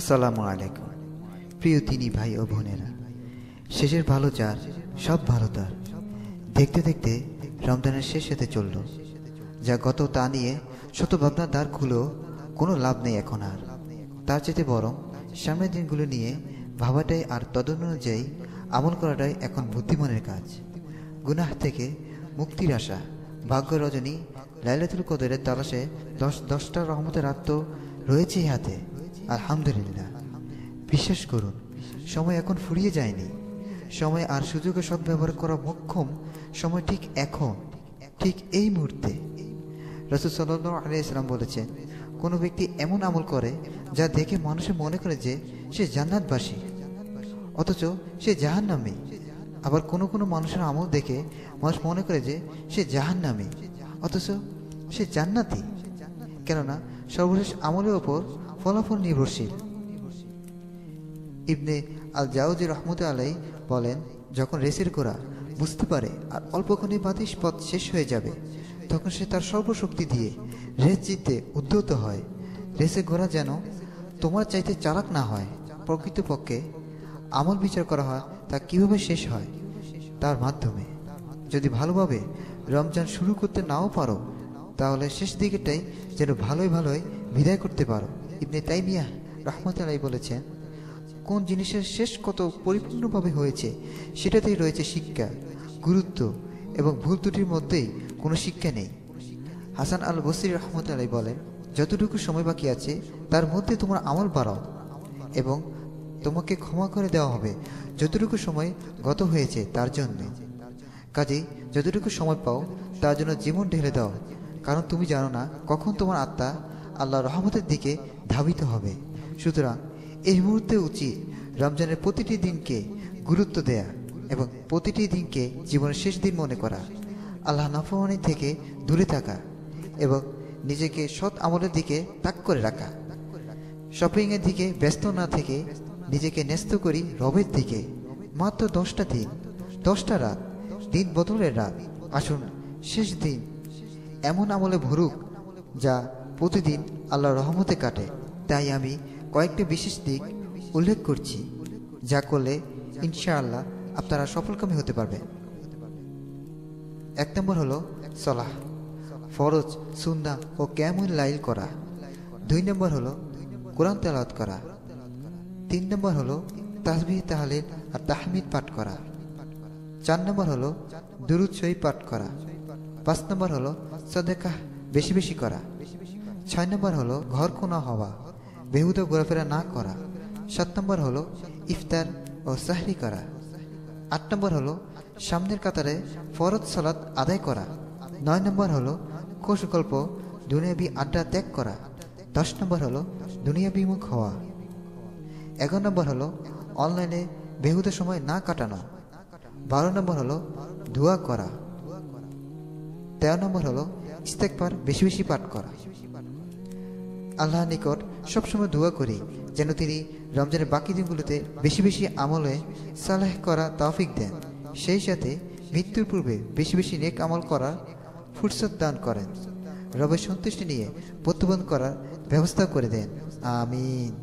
আসসালামু আলাইকুম প্রিয় তিনি ভাই ও বোনেরা শেষের ভালো যার সব ভালো তার দেখতে দেখতে রমজানের শেষ হতে চলল যা গত তা নিয়ে শত ভাবনার দ্বার খুলেও কোনো লাভ নেই এখন আর তার চেয়ে বরং সামনের দিনগুলো নিয়ে ভাবাটাই আর তদনুযায়ী আমল করাটাই এখন বুদ্ধিমানের কাজ গুনাহ থেকে মুক্তির আশা ভাগ্য রজনী লাইলাতুল কদরের তালাশে দশ দশটা রহমতের আত্ম রয়েছে হাতে আলহামদুলিল্লাহ বিশ্বাস করুন সময় এখন ফুরিয়ে যায়নি সময় আর সুযোগে সদ্ব্যবহার করা মক্ষম সময় ঠিক এখন ঠিক এই মুহূর্তে রসুল সাল্লাহ আলিয়া ইসলাম বলেছেন কোনো ব্যক্তি এমন আমল করে যা দেখে মানুষে মনে করে যে সে জান্নাতবাসী অথচ সে জাহান নামে আবার কোনো কোনো মানুষের আমল দেখে মানুষ মনে করে যে সে জাহান নামে অথচ সে জান্নাতি কেননা সর্বশেষ আমলের ওপর ফলাফল নির্ভরশীল ইবনে আল জাউজি রহমত আলাই বলেন যখন রেসের ঘোড়া বুঝতে পারে আর অল্পক্ষণে বাতিস পথ শেষ হয়ে যাবে তখন সে তার সর্বশক্তি দিয়ে রেস জিততে উদ্ধত হয় রেসে ঘোড়া যেন তোমার চাইতে চালাক না হয় প্রকৃতপক্ষে আমল বিচার করা হয় তা কিভাবে শেষ হয় তার মাধ্যমে যদি ভালোভাবে রমজান শুরু করতে নাও পারো তাহলে শেষ দিকেটাই যেন ভালোই ভালোই বিদায় করতে পারো ইবনে তাইমিয়া রহমতালাই বলেছেন কোন জিনিসের শেষ কত পরিপূর্ণভাবে হয়েছে সেটাতেই রয়েছে শিক্ষা গুরুত্ব এবং ভুল ত্রুটির মধ্যেই কোনো শিক্ষা নেই হাসান আল বসির রহমতালাই বলেন যতটুকু সময় বাকি আছে তার মধ্যে তোমার আমল বাড়াও এবং তোমাকে ক্ষমা করে দেওয়া হবে যতটুকু সময় গত হয়েছে তার জন্য কাজেই যতটুকু সময় পাও তার জন্য জীবন ঢেলে দাও কারণ তুমি জানো না কখন তোমার আত্মা আল্লাহ রহমতের দিকে ধাবিত হবে সুতরাং এই মুহূর্তে উচিত রমজানের প্রতিটি দিনকে গুরুত্ব দেয়া এবং প্রতিটি দিনকে জীবনের শেষ দিন মনে করা আল্লাহ নাফরমানি থেকে দূরে থাকা এবং নিজেকে সৎ আমলের দিকে তাক করে রাখা শপিংয়ের দিকে ব্যস্ত না থেকে নিজেকে ন্যস্ত করি রবের দিকে মাত্র দশটা দিন দশটা রাত দিন বদলের রাত আসুন শেষ দিন এমন আমলে ভরুক যা প্রতিদিন আল্লাহ রহমতে কাটে তাই আমি কয়েকটি বিশেষ দিক উল্লেখ করছি যা করলে ইনশাআল্লাহ আপনারা সফলকামী হতে পারবে এক নম্বর হলো সলাহ ফরজ সুন্দা ও ক্যামুল লাইল করা দুই নম্বর হলো কোরআন তেলাওয়াত করা তিন নম্বর হলো তাসবি তাহলে আর তাহমিদ পাঠ করা চার নম্বর হলো দুরুৎসই পাঠ করা পাঁচ নম্বর হলো সদেকা বেশি বেশি করা ছয় নম্বর হলো ঘর কোনা হওয়া বেহুদ ঘোরাফেরা না করা সাত নম্বর হলো ইফতার ও সাহরি করা আট নম্বর হলো সামনের কাতারে ফরত সালাত আদায় করা নয় নম্বর হলো কোষগল্প দুনিয়াবি আড্ডা ত্যাগ করা দশ নম্বর হলো দুনিয়াবিমুখ হওয়া এগারো নম্বর হলো অনলাইনে বেহুদা সময় না কাটানো বারো নম্বর হলো ধোয়া করা তেরো নম্বর হলো ইস্তেকবার বেশি বেশি পাঠ করা আল্লাহ নিকট সবসময় দোয়া করি যেন তিনি রমজানের বাকি দিনগুলোতে বেশি বেশি আমলে সালাহ করা তাফিক দেন সেই সাথে মৃত্যুর পূর্বে বেশি বেশি নেক আমল করার ফুরসত দান করেন রবের সন্তুষ্টি নিয়ে প্রত্যবন করার ব্যবস্থা করে দেন আমিন